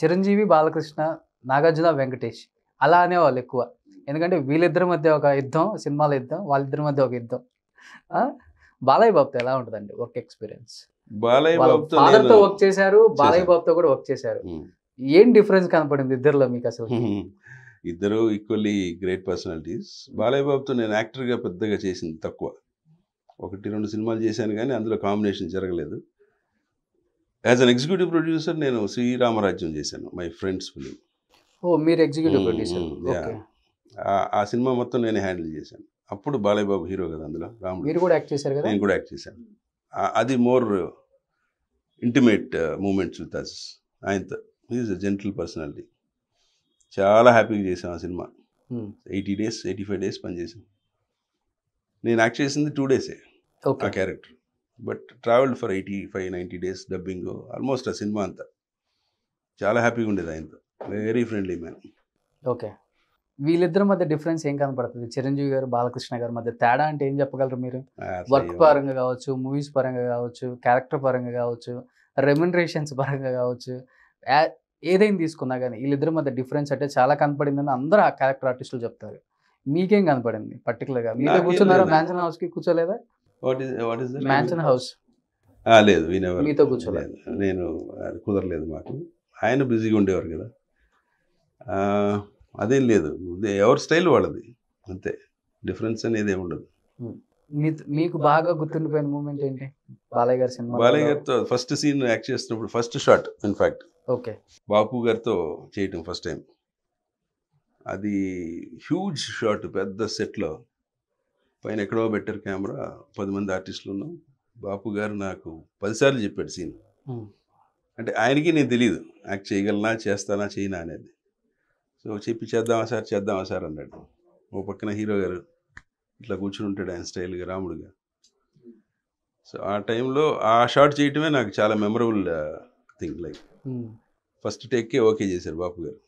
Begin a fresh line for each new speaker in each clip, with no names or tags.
చిరంజీవి బాలకృష్ణ నాగార్జున వెంకటేష్ అలా అనేవాళ్ళు ఎక్కువ ఎందుకంటే వీళ్ళిద్దరి మధ్య ఒక యుద్ధం సినిమాల యుద్ధం వాళ్ళిద్దరి మధ్య ఒక యుద్ధం బాలయ్య బాబుతో ఎలా ఉంటుందండి వర్క్ ఎక్స్పీరియన్స్
బాలయ్య బాబుతో వర్క్ చేశారు బాలయ్య
బాబుతో కూడా వర్క్ చేశారు ఏం డిఫరెన్స్ కనపడింది ఇద్దరులో మీకు అసలు
ఇద్దరు ఈక్వల్లీ గ్రేట్ పర్సనాలిటీస్ బాలయ్య బాబుతో నేను యాక్టర్గా పెద్దగా చేసింది తక్కువ ఒకటి రెండు సినిమాలు చేశాను కానీ అందులో కాంబినేషన్ జరగలేదు యాజ్ అన్ ఎగ్జిక్యూటివ్ ప్రొడ్యూసర్ నేను శ్రీరామరాజ్యం చేశాను మై ఫ్రెండ్స్ ఫిలిం
ఓ మీరు ఎగ్జిక్యూటివ్ ప్రొడ్యూసర్
ఆ సినిమా మొత్తం నేనే హ్యాండిల్ చేశాను అప్పుడు బాలయ్య హీరో కదా అందులో రాముడు మీరు కూడా యాక్ట్ చేశారు కదా నేను కూడా యాక్ట్ చేశాను అది more intimate uh, moments with us ఆయనతో ఈజ్ అ జెంటల్ పర్సనాలిటీ చాలా హ్యాపీగా చేసాం ఆ సినిమా eighty days eighty five days పనిచేసాం నేను యాక్ట్ చేసింది టూ డేసే ఆ character but travelled for eighty five ninety days dubbing almost ఆ సినిమా అంతా చాలా హ్యాపీగా ఉండేది ఆయనతో వెరీ ఫ్రెండ్లీ మ్యాన్
ఓకే వీళ్ళిద్దరి మధ్య డిఫరెన్స్ ఏం కనపడుతుంది చిరంజీవి గారు బాలకృష్ణ గారి మధ్య తేడా అంటే ఏం చెప్పగలరు మీరు వర్క్ పరంగా కావచ్చు మూవీస్ పరంగా కావచ్చు క్యారెక్టర్ పరంగా కావచ్చు రెమ్యునరేషన్స్ పరంగా కావచ్చు ఏదైనా తీసుకున్నా కానీ వీళ్ళిద్దరి మధ్య డిఫరెన్స్ అంటే చాలా కనపడిందని అందరూ ఆ క్యారెక్టర్ ఆర్టిస్టులు చెప్తారు మీకేం కనపడింది పర్టికులర్గా మీరే కూర్చున్నారా మ్యాన్షన్ హౌస్కి కూర్చోలేదా what is what is mansion house లేదు వినేవారు మీతో కూర్చోలేదు
నేను కుదరలేదు మాకు ఆయన బిజీగా ఉండేవారు కదా అదేం లేదు ఎవరి స్టైల్ వాళ్ళది అంతే డిఫరెన్స్ అనేది ఏమి ఉండదు hmm.
మీకు బాగా గుర్తుండిపోయిన మూమెంట్ ఏంటి బాలయ్య గారి సినిమా బాలయ్య
గారితో ఫస్ట్ సీన్ యాక్ట్ చేసినప్పుడు first shot in fact okay Bapu గారితో చేయటం ఫస్ట్ టైం అది హ్యూజ్ షాట్ పెద్ద సెట్లో పైన ఎక్కడో బెటర్ కెమెరా పది మంది ఆర్టిస్టులు ఉన్నాం బాపు గారు నాకు పదిసార్లు చెప్పాడు సీన్ అంటే ఆయనకి నేను తెలియదు నాకు చేయగలనా చేస్తానా చేయనా అనేది సో చెప్పి చేద్దామా సార్ చేద్దామా సార్ అన్నాడు ఓ పక్కన హీరో గారు ఇట్లా కూర్చుని ఉంటాడు ఆయన స్టైల్గా రాముడుగా సో ఆ టైంలో ఆ షార్ట్ చేయటమే నాకు చాలా మెమరబుల్ థింగ్ లైక్ ఫస్ట్ టేక్కే ఓకే చేశారు బాపు గారు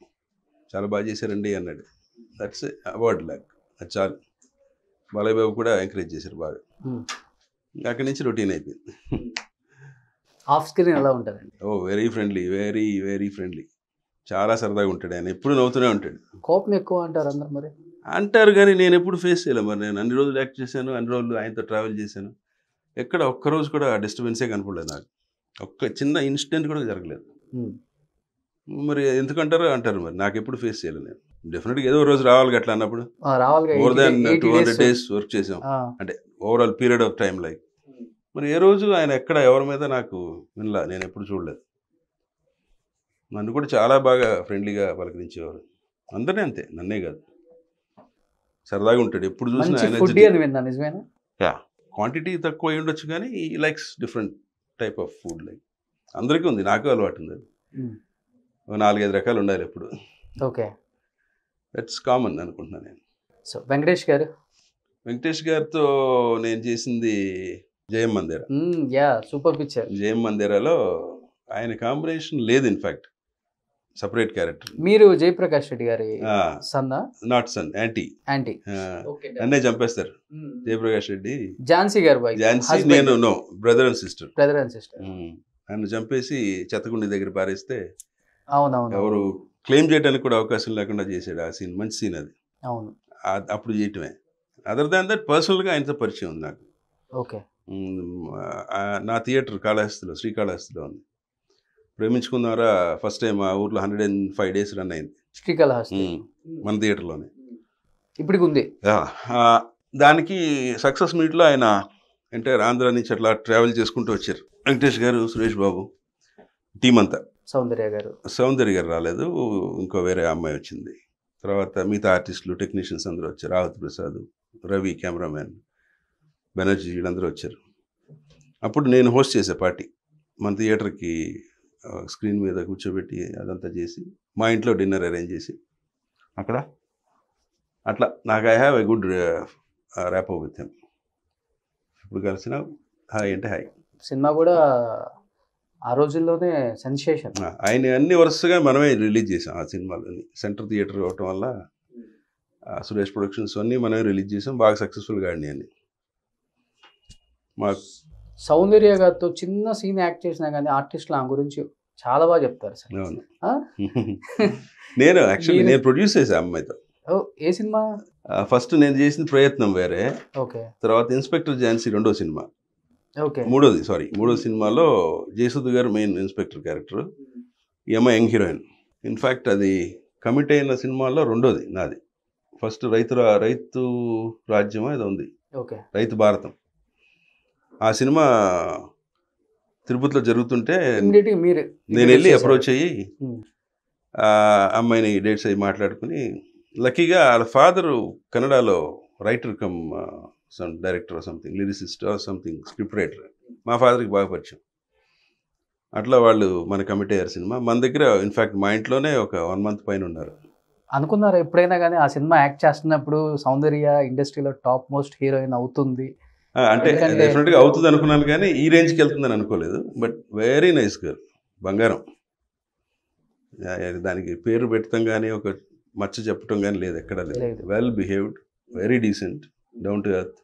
చాలా బాగా చేశారండి అన్నాడు దట్స్ అవార్డ్ లాక్ అది చాలు బాబు కూడా ఎంకరేజ్ చేశారు బాగా అక్కడి నుంచి రొటీన్ అయిపోయింది
ఆఫ్ స్క్రీన్ ఎలా ఉంటుందండి
oh very friendly very very friendly చాలా సరదాగా ఉంటాడు ఆయన ఎప్పుడు నవ్వుతూనే ఉంటాడు
కోపం ఎక్కువ అంటారు అందరు మరి
అంటారు కానీ నేను ఎప్పుడు ఫేస్ చేయలేదు మరి నేను అన్ని రోజులు యాక్ట్ చేశాను అన్ని రోజులు ఆయనతో ట్రావెల్ చేశాను ఎక్కడ ఒక్కరోజు కూడా డిస్టర్బెన్సే కనపడలేదు నాకు ఒక్క చిన్న ఇన్సిడెంట్ కూడా జరగలేదు మరి ఎందుకంటారో అంటారు మరి నాకు ఎప్పుడు ఫేస్ చేయలేదు నేను డెఫినెట్గా ఏదో రోజు రావాలి అట్లా అన్నప్పుడు more than two hundred days work చేసాం అంటే overall period of time like మరి ఏ రోజు ఆయన ఎక్కడ ఎవరి మీద నాకు వినలా నేను ఎప్పుడు చూడలేదు నన్ను కూడా చాలా బాగా ఫ్రెండ్లీగా పలకరించేవారు అందరినీ అంతే నన్నే కాదు సరదాగా ఉంటాడు ఎప్పుడు చూసినా క్వాంటిటీ తక్కువ అయి ఉండొచ్చు కానీ ఈ likes different type of food like అందరికీ ఉంది నాకు అలవాటు ఉంది నాలుగైదు రకాలు ఉండాలి ఎప్పుడు ఓకే దట్స్ కామన్ అనుకుంటున్నాను నేను
సో వెంకటేష్ గారు
వెంకటేష్ గారితో నేను చేసింది జయం మందిర
యా సూపర్ పిక్చర్
జయం మందిరాలో ఆయన కాంబినేషన్ లేదు ఇన్ఫాక్ట్ సపరేట్ క్యారెక్టర్
మీరు జయప్రకాష్ రెడ్డి గారి
సన్నా నాట్ సన్ యాంటీ యాంటీ నన్నే చంపేస్తారు hmm. జయప్రకాష్ రెడ్డి ఝాన్సీ గారు ఝాన్సీ నేను no brother and sister
brother and sister
నన్ను చంపేసి చెత్తగుండి దగ్గర పారేస్తే
అవునవును ఎవరు
క్లెయిమ్ చేయడానికి కూడా అవకాశం లేకుండా చేశాడు ఆ సీన్ మంచి సీన్ అది అవును అప్పుడు చేయటమే అదర్ దాన్ దట్ పర్సనల్గా ఆయనతో పరిచయం ఉంది నాకు ఓకే నా థియేటర్ కాళహస్తిలో శ్రీకాళహస్తిలో ఉంది ప్రేమించుకున్నారా ఫస్ట్ టైం ఆ ఊర్లో hundred and five days run అయింది శ్రీకాళహస్తి మన థియేటర్లోనే ఇప్పటికి ఉంది దానికి సక్సెస్ మీట్లో ఆయన అంటే ఆంధ్ర నుంచి అట్లా ట్రావెల్ చేసుకుంటూ వచ్చారు వెంకటేష్ గారు సురేష్ బాబు టీమ్ అంతా
సౌందర్య గారు
సౌందర్య గారు రాలేదు ఇంకో వేరే అమ్మాయి వచ్చింది తర్వాత మిగతా ఆర్టిస్టులు టెక్నీషియన్స్ అందరూ వచ్చారు రాహుల్ ప్రసాద్ రవి కెమెరామ్యాన్ బెనర్జీ వీళ్ళందరూ వచ్చారు అప్పుడు నేను హోస్ట్ చేసే పార్టీ మన థియేటర్కి స్క్రీన్ మీద కూర్చోబెట్టి అదంతా చేసి మా ఇంట్లో డిన్నర్ అరేంజ్ చేసి అక్కడ అట్లా నాకు I have a good rap with him ఇప్పుడు కలిసిన హాయ్ అంటే హాయ్
సినిమా కూడా ఆ రోజుల్లోనే సెన్సేషన్
ఆయన అన్ని వరుసగా మనమే రిలీజ్ చేసాం ఆ సినిమాలని సెంటర్ థియేటర్ అవటం వల్ల సురేష్ ప్రొడక్షన్స్ అన్నీ మనమే రిలీజ్ చేసాం బాగా సక్సెస్ఫుల్గా అండి అని మా
సౌందర్య గారితో చిన్న సీన్ యాక్ట్ చేసినా కానీ ఆర్టిస్ట్లు ఆ గురించి చాలా బాగా చెప్తారు
సార్ నేను యాక్చువల్లీ నేను ప్రొడ్యూస్ చేసా అమ్మాయితో ఏ సినిమా ఫస్ట్ నేను చేసిన ప్రయత్నం వేరే ఓకే తర్వాత ఇన్స్పెక్టర్ జాన్సీ రెండో సినిమా మూడోది సారీ మూడో సినిమాలో జయసుధ్ గారు మెయిన్ ఇన్స్పెక్టర్ క్యారెక్టర్ ఈమె యంగ్ హీరోయిన్ ఇన్ఫ్యాక్ట్ అది కమిట్ అయిన సినిమాల్లో రెండోది నాది ఫస్ట్ రైతు రైతు రాజ్యమా ఇది ఉంది రైతు భారతం ఆ సినిమా తిరుపతిలో జరుగుతుంటే
నేను వెళ్ళి అప్రోచ్
అయ్యి అమ్మాయిని డేట్స్ అయ్యి మాట్లాడుకుని లక్కీగా వాళ్ళ ఫాదరు కన్నడలో writer cum some director something lyricist something script writer మా ఫాదర్కి బాగా పరిచయం అట్లా వాళ్ళు మన కమిట్ అయ్యారు సినిమా మన దగ్గర ఇన్ఫ్యాక్ట్ మా ఇంట్లోనే ఒక వన్ మంత్ పైన ఉన్నారు
అనుకున్నారు ఎప్పుడైనా కానీ ఆ సినిమా యాక్ట్ చేస్తున్నప్పుడు సౌందర్య ఇండస్ట్రీలో టాప్ మోస్ట్ హీరోయిన్ అవుతుంది అంటే డెఫినెట్గా అవుతుంది
అనుకున్నాను కానీ ఈ రేంజ్కి వెళ్తుందని అనుకోలేదు బట్ వెరీ నైస్ గర్ల్ బంగారం దానికి పేరు పెట్టడం కానీ ఒక మచ్చ చెప్పడం కానీ లేదు ఎక్కడా లేదు well behaved very decent down to earth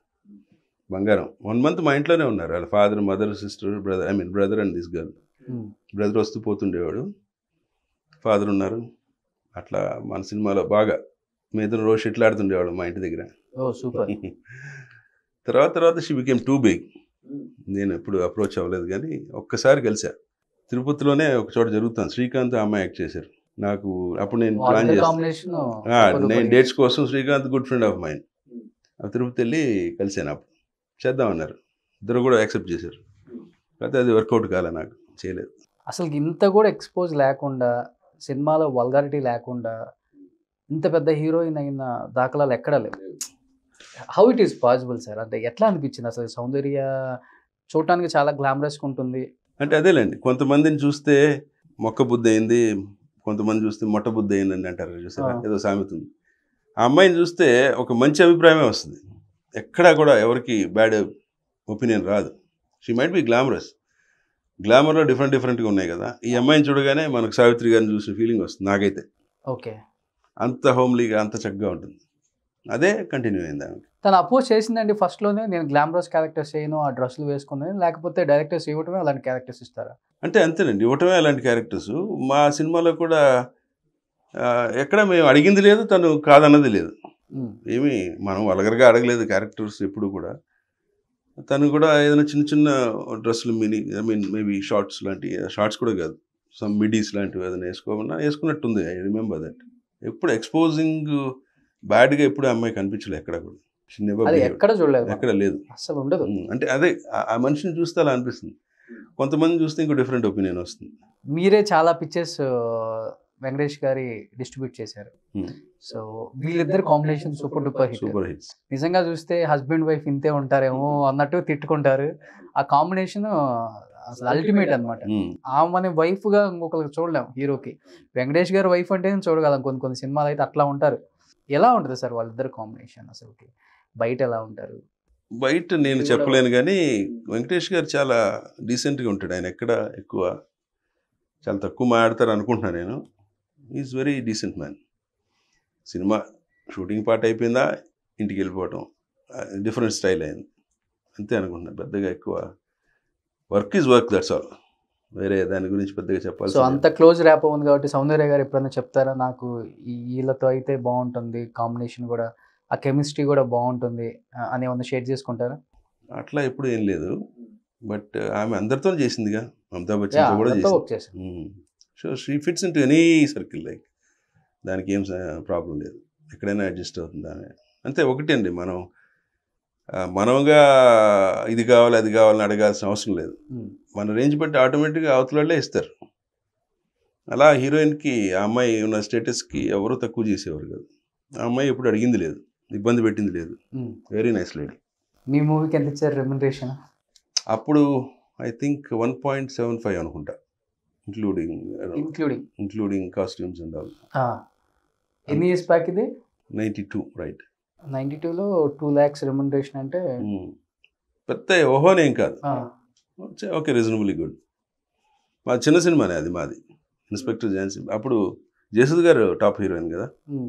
బంగారం వన్ మంత్ మా ఇంట్లోనే ఉన్నారు వాళ్ళ father mother sister brother I mean brother and this girl hmm. Brother వస్తూ పోతుండేవాడు ఫాదర్ ఉన్నారు అట్లా మన సినిమాలో బాగా మీ ఇద్దరు రోజు షెట్లు మా ఇంటి దగ్గర తర్వాత తర్వాత she became too big hmm. నేను ఎప్పుడు అప్రోచ్ అవ్వలేదు కానీ ఒక్కసారి కలిసా తిరుపతిలోనే ఒక చోట జరుగుతాను శ్రీకాంత్ అమ్మాయి యాక్ట్ చేశారు నాకు అప్పుడు నేను ప్లాన్ చేస్తాను నేను డేట్స్ కోసం Srikanth good friend of mine Tirupati వెళ్ళి కలిసాను అప్పుడు చేద్దామన్నారు ఇద్దరు కూడా యాక్సెప్ట్ చేశారు కాకపోతే అది వర్కౌట్
కాలే నాకు చేయలేదు అసలు ఇంత కూడా ఎక్స్పోజ్ లేకుండా సినిమాలో వల్గారిటీ లేకుండా ఇంత పెద్ద హీరోయిన్ అయిన దాఖలాలు ఎక్కడా లేవు how it is possible sir అంటే ఎట్లా అనిపించింది అసలు సౌందర్య చూడటానికి చాలా గ్లామరస్గా ఉంటుంది
అంటే అదేలేండి కొంతమందిని చూస్తే మొక్క బుద్ధి అయింది కొంతమంది చూస్తే మొట్ట బుద్ధి అయిందండి అంటారు చూసారా ఏదో సామెత ఉంది ఆ అమ్మాయిని చూస్తే ఒక మంచి అభిప్రాయమే వస్తుంది ఎక్కడా కూడా ఎవరికి బ్యాడ్ ఒపీనియన్ రాదు షీ మైట్ బి గ్లామరస్ గ్లామర్లో డిఫరెంట్ డిఫరెంట్గా ఉన్నాయి కదా ఈ అమ్మాయిని చూడగానే మనకు సావిత్రి గారిని చూసిన ఫీలింగ్ వస్తుంది నాకైతే ఓకే అంత హోమ్లీగా అంత చక్కగా ఉంటుంది అదే కంటిన్యూ అయింది ఆమెకి
తను అపోజ్ చేసిందండి ఫస్ట్లోనే నేను గ్లామరస్ క్యారెక్టర్స్ చేయను ఆ డ్రెస్సులు వేసుకున్నాను లేకపోతే డైరెక్టర్స్ ఇవ్వటమే అలాంటి క్యారెక్టర్స్ ఇస్తారా
అంటే అంతేనండి ఇవ్వటమే అలాంటి క్యారెక్టర్స్ మా సినిమాలో కూడా ఎక్కడ మేము అడిగింది లేదు తను కాదన్నది లేదు ఏమి మనం వలగరగా అడగలేదు క్యారెక్టర్స్ ఎప్పుడు కూడా తను కూడా ఏదైనా చిన్న చిన్న డ్రెస్సులు mini I mean maybe shorts లాంటి షార్ట్స్ కూడా కాదు సమ్ మిడీస్ లాంటివి ఏదైనా వేసుకోమన్నా వేసుకున్నట్టుంది ఐ రిమెంబర్ దట్ ఎప్పుడు ఎక్స్పోజింగ్ బ్యాడ్గా ఎప్పుడు అమ్మాయి కనిపించలే ఎక్కడ కూడా చిన్న ఎక్కడ చూడలేదు ఎక్కడ లేదు అసలు ఉండదు అంటే అదే ఆ మనిషిని చూస్తే అలా అనిపిస్తుంది కొంతమంది చూస్తే ఇంకో డిఫరెంట్ ఒపీనియన్ వస్తుంది
మీరే చాలా పిక్చర్స్ వెంకటేష్ గారి డిస్ట్రిబ్యూట్ చేశారు hmm. సో వీళ్ళిద్దరు combination super duper hit super hit నిజంగా చూస్తే హస్బెండ్ వైఫ్ ఇంతే ఉంటారేమో అన్నట్టు తిట్టుకుంటారు ఆ కాంబినేషన్ అసలు అల్టిమేట్ అనమాట hmm. ఆమె వైఫ్ గా ఇంకొకరికి చూడలేము హీరోకి వెంకటేష్ గారి వైఫ్ అంటే చూడగలం కొన్ని కొన్ని సినిమాలు అయితే అట్లా ఉంటారు ఎలా ఉంటుంది సార్ వాళ్ళిద్దరు కాంబినేషన్ అసలుకి బయట ఎలా ఉంటారు
బయట నేను చెప్పలేను కానీ వెంకటేష్ గారు చాలా డీసెంట్గా ఉంటాడు ఆయన ఎక్కడ ఎక్కువ చాలా తక్కువ మాట్లాడతారు అనుకుంటున్నాను నేను ఈజ్ వెరీ డీసెంట్ మ్యాన్ సినిమా షూటింగ్ పార్ట్ అయిపోయిందా ఇంటికి వెళ్ళిపోవటం డిఫరెంట్ స్టైల్ అయింది అంతే అనుకుంటున్నా పెద్దగా ఎక్కువ work is work that's all వేరే దాని గురించి పెద్దగా చెప్పాలి సో అంత
క్లోజ్ ర్యాప్ ఉంది కాబట్టి సౌందర్య గారు ఎప్పుడైనా చెప్తారా నాకు వీళ్ళతో అయితే బాగుంటుంది కాంబినేషన్ కూడా ఆ కెమిస్ట్రీ కూడా బాగుంటుంది అని ఏమన్నా షేర్ చేసుకుంటారా
అట్లా ఎప్పుడు ఏం లేదు బట్ ఆమె అందరితో చేసిందిగా అమితాబ్ బచ్చన్ కూడా చేసింది so she fits in to any circle like దానికి ఏం ప్రాబ్లం లేదు ఎక్కడైనా అడ్జస్ట్ అవుతుంది అని అంతే ఒకటి అండి మనం మనంగా ఇది కావాలి అది కావాలని అడగాల్సిన అవసరం లేదు hmm. మన రేంజ్ బట్టి ఆటోమేటిక్గా అవతలే ఇస్తారు అలా హీరోయిన్కి ఆ అమ్మాయి ఉన్న స్టేటస్కి ఎవరు తక్కువ చేసేవారు కాదు ఆ అమ్మాయి ఎప్పుడు అడిగింది లేదు ఇబ్బంది పెట్టింది లేదు వెరీ నైస్ లేడీ
మీ మూవీకి ఎంత ఇచ్చారు రెమ్యూనరేషన్
అప్పుడు I think one point seven five అనుకుంటా including including including costumes and all ఎన్ని ఇయర్స్ బ్యాక్ ఇది నైంటీ టూ రైట్
నైంటీ టూలో టూ ల్యాక్స్ రెమ్యునరేషన్ అంటే
hmm. పెద్ద ఓహోనే ఏం కాదు ఓకే రీజనబుల్లీ గుడ్ మా చిన్న సినిమానే అది మాది ఇన్స్పెక్టర్ జాన్సీ అప్పుడు జేసుద్ గారు టాప్ హీరోయిన్ కదా hmm.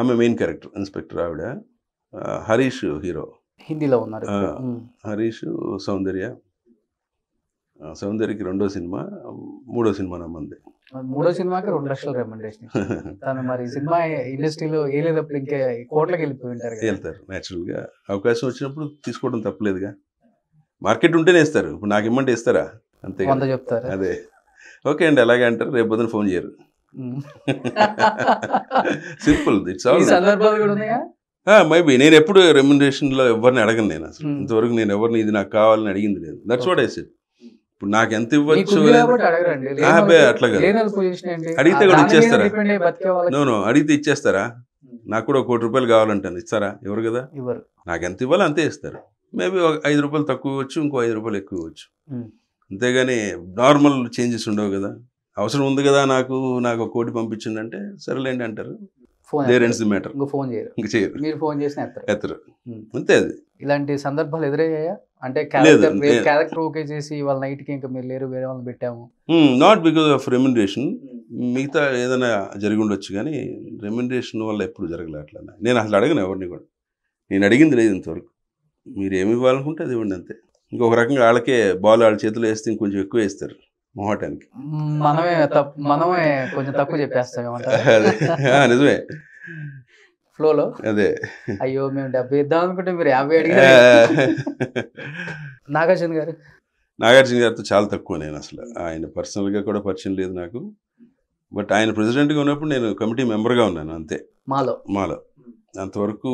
ఆమె మెయిన్ క్యారెక్టర్ ఇన్స్పెక్టర్ ఆవిడ హరీష్ హీరో
హిందీలో ఉన్నారు hmm.
హరీష్ సౌందర్య సౌందర్యకి రెండో సినిమా మూడో సినిమా నమ్మంది
మూడో సినిమాకి రెండు లక్షలు రెకమెండేషన్ తను మరి సినిమా ఇండస్ట్రీలో వేయలేదప్పుడు ఇంకా కోట్లకి వెళ్ళిపోయి ఉంటారు
వెళ్తారు న్యాచురల్గా అవకాశం వచ్చినప్పుడు తీసుకోవడం తప్పలేదుగా మార్కెట్ ఉంటేనే ఇస్తారు ఇప్పుడు నాకు ఇమ్మంటే ఇస్తారా అంతే కొంత చెప్తారు అదే ఓకే అండి అలాగే అంటారు రేపు పొద్దున ఫోన్ చేయరు సింపుల్ ఇట్స్ ఆల్ మేబీ నేను ఎప్పుడు రెమ్యునరేషన్లో ఎవరిని అడగను నేను అసలు ఇంతవరకు నేను ఎవరిని ఇది నాకు కావాలని అడిగింది లేదు దట్స్ వాట్ ఐ సెట్ ఇప్పుడు నాకు ఎంత ఇవ్వచ్చు అట్లా అడిగితే కూడా ఇచ్చేస్తారా నో అడిగితే ఇచ్చేస్తారా hmm. నాకు కూడా కోటి రూపాయలు కావాలంటాను ఇస్తారా ఎవరు కదా నాకు ఎంత ఇవ్వాలో అంతే ఇస్తారు మేబీ ఐదు రూపాయలు తక్కువ ఇవ్వచ్చు ఇంకో ఐదు రూపాయలు ఎక్కువ ఇవ్వచ్చు hmm. అంతేగాని నార్మల్ చేంజెస్ ఉండవు కదా అవసరం ఉంది కదా నాకు నాకు ఒక కోటి పంపించిందంటే
సరేలేండి అంటారు ఫోన్ ఫోన్ ఇంకా చేయరు మీరు ఫోన్ ఎత్తరు అది ఇలాంటి సందర్భాలు ఎదురయ్యాయా అంటే క్యారెక్టర్ క్యారెక్టర్ ఓకే చేసి వాళ్ళ నైట్ కి ఇంకా మీరు లేరు వేరే వాళ్ళని పెట్టాము
నాట్ బికాస్ ఆఫ్ రెమ్యునరేషన్ మిగతా ఏదైనా జరిగి ఉండొచ్చు కానీ రెమ్యునరేషన్ వల్ల ఎప్పుడు జరగలే అట్లా నేను అసలు అడగను ఎవరిని కూడా నేను అడిగింది లేదు ఇంతవరకు మీరు ఏమి ఇవ్వాలనుకుంటే అది ఇవ్వండి అంతే ఇంకొక రకంగా వాళ్ళకే బాల్ వాళ్ళ చేతిలో వేస్తే ఇంకొంచెం ఎక్కువ వేస్తారు మొహటానికి
మనమే మనమే కొంచెం తక్కువ చెప్పేస్తాం
నిజమే
ఫ్లోలో అదే అయ్యో మేము డెబ్బై ఇద్దాం అనుకుంటే మీరు యాభై అడిగారు నాగార్జున గారు
నాగార్జున గారితో చాలా తక్కువ నేను అసలు ఆయన పర్సనల్గా కూడా పరిచయం లేదు నాకు బట్ ఆయన ప్రెసిడెంట్గా ఉన్నప్పుడు నేను కమిటీ మెంబర్గా ఉన్నాను అంతే మాలో మాలో అంతవరకు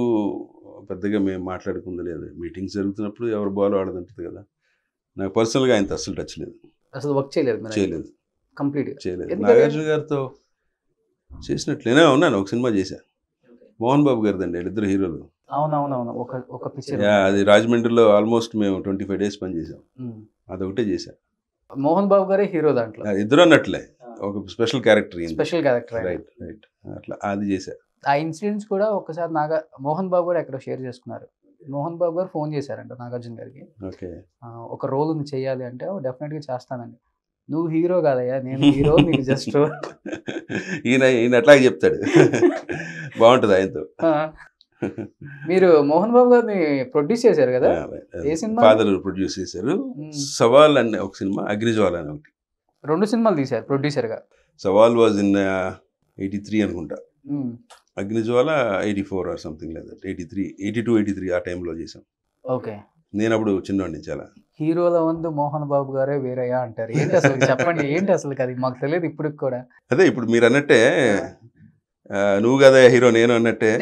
పెద్దగా మేము మాట్లాడుకుంది లేదు మీటింగ్స్ జరుగుతున్నప్పుడు ఎవరు బాల్ ఉంటుంది కదా నాకు పర్సనల్గా ఆయనతో అసలు టచ్ లేదు
అసలు వర్క్ చేయలేదు చేయలేదు
కంప్లీట్ చేయలేదు నాగార్జున గారితో చేసినట్లు నేనే ఉన్నాను ఒక సినిమా చేశా మోహన్ బాబు గారిది అండి ఇద్దరు హీరోలు
అవునవునవును ఒక ఒక పిక్చర్
అది రాజమండ్రిలో ఆల్మోస్ట్ మేము ట్వంటీ ఫైవ్ డేస్ పని చేసాం hmm. అదొకటే చేశాను
మోహన్ బాబు గారే హీరో దాంట్లో ఇద్దరు అన్నట్లే
ఒక special character special character right right అట్లా అది చేశారు
ఆ ఇన్సిడెంట్స్ కూడా ఒకసారి నాగా మోహన్ బాబు కూడా ఎక్కడో షేర్ చేసుకున్నారు మోహన్ బాబు గారు ఫోన్ చేశారంట నాగార్జున గారికి ఓకే ఒక రోల్ ఉంది చేయాలి అంటే డెఫినెట్గా చేస్తానండి నువ్వు హీరో కాదయ్యా నేను హీరో నీకు జస్ట్
ఈయన ఈయన అట్లాగే చెప్తాడు బాగుంటుంది ఆయనతో
మీరు మోహన్ బాబు గారిని ప్రొడ్యూస్ చేశారు కదా ఏ సినిమా ఫాదర్
ప్రొడ్యూస్ చేశారు సవాల్ అనే ఒక సినిమా అగ్నిజ్వాల్ అనే ఒకటి
రెండు సినిమాలు తీశారు ప్రొడ్యూసర్గా
సవాల్ వాజ్ ఇన్ ఎయిటీ త్రీ అనుకుంటా Agnijwala eighty four or something లేదా eighty three eighty two eighty three ఆ టైంలో చేసాం ఓకే నేను అప్పుడు చిన్నవాడిని చాలా
హీరోల వందు మోహన్ బాబు గారే వేరయ్యా అంటారు ఏంటి అసలు చెప్పండి ఏంటి అసలు కదా మాకు తెలియదు ఇప్పుడు కూడా
అదే ఇప్పుడు మీరు అన్నట్టే నువ్వు కదా హీరో నేను అన్నట్టే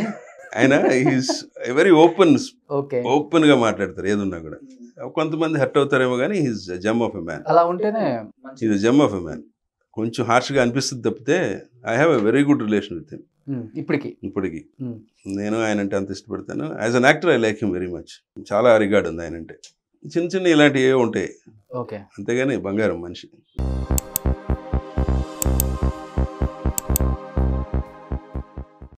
ఆయన he's very open okay open గా మాట్లాడతారు ఏదున్నా కూడా కొంతమంది హర్ట్ అవుతారేమో కానీ హీస్ జమ్ ఆఫ్ ఎ మ్యాన్
అలా ఉంటేనే ఈజ్
జమ్ ఆఫ్ ఎ మ్యాన్ కొంచెం హార్ష్గా అనిపిస్తుంది తప్పితే I have a very good relation with him ఇప్పటికి ఇప్పటికి నేను ఆయన అంటే అంత ఇష్టపడతాను as an actor I like him very much చాలా రిగార్డ్ ఉంది ఆయన అంటే చిన్న చిన్న ఇలాంటివి ఉంటాయి ఓకే అంతేగాని బంగారం మనిషి